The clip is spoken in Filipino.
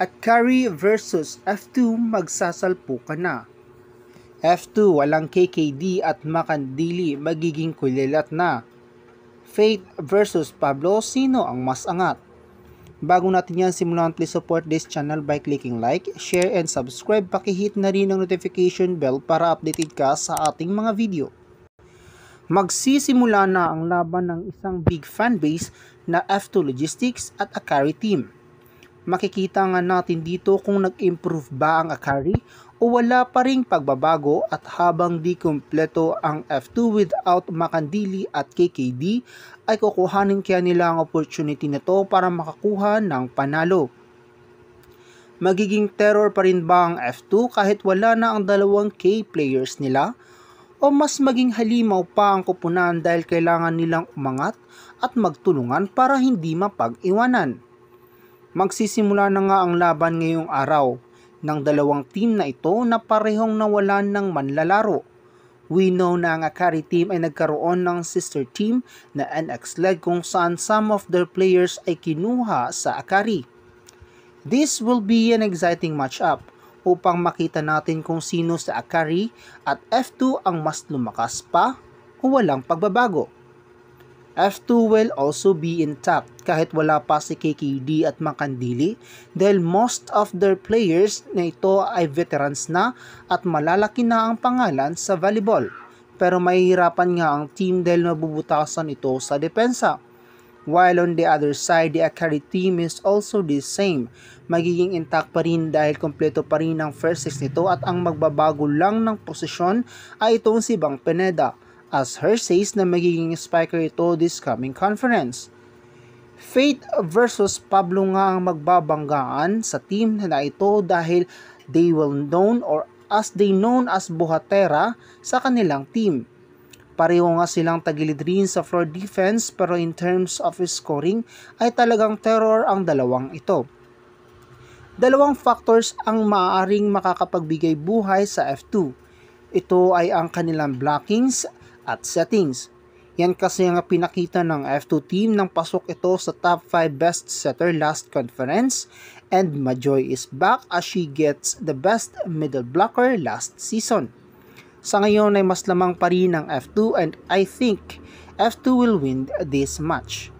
at carry versus F2 magsasalpo ka na. F2 walang KKD at makandili magiging kulilat na. Fate versus Pablo, sino ang mas angat? Bago natin yan simulan, please support this channel by clicking like, share, and subscribe. Pakihit na rin ang notification bell para updated ka sa ating mga video. Magsisimula na ang laban ng isang big fanbase na F2 Logistics at Akari Team makikita nga natin dito kung nag-improve ba ang Akari o wala pa ring pagbabago at habang di kumpleto ang F2 without Makandili at KKD ay kukuhanin kaya nila ang opportunity na to para makakuha ng panalo. Magiging terror pa rin ba ang F2 kahit wala na ang dalawang K players nila? O mas maging halimaw pa ang kupunan dahil kailangan nilang umangat at magtulungan para hindi mapag-iwanan? Magsisimula na nga ang laban ngayong araw ng dalawang team na ito na parehong nawalan ng manlalaro. We know na ang Akari team ay nagkaroon ng sister team na NX Leg kung saan some of their players ay kinuha sa Akari. This will be an exciting matchup upang makita natin kung sino sa Akari at F2 ang mas lumakas pa o walang pagbabago. F2 will also be intact kahit wala pa si KKD at Makandili dahil most of their players na ito ay veterans na at malalaki na ang pangalan sa volleyball. Pero mahihirapan nga ang team dahil nabubutasan ito sa depensa. While on the other side, the Akari team is also the same. Magiging intact pa rin dahil kompleto pa rin ang first six nito at ang magbabago lang ng posisyon ay itong si Bang Pineda as her says na magiging spiker ito this coming conference. Faith versus Pablo nga ang magbabanggaan sa team na ito dahil they will known or as they known as buhatera sa kanilang team. Pareho nga silang tagilid rin sa floor defense pero in terms of scoring ay talagang terror ang dalawang ito. Dalawang factors ang maaaring makakapagbigay buhay sa F2. Ito ay ang kanilang blockings at settings. Yan kasi ang pinakita ng F2 team nang pasok ito sa top 5 best setter last conference and Majoy is back as she gets the best middle blocker last season. Sa ngayon ay mas lamang pa rin ang F2 and I think F2 will win this match.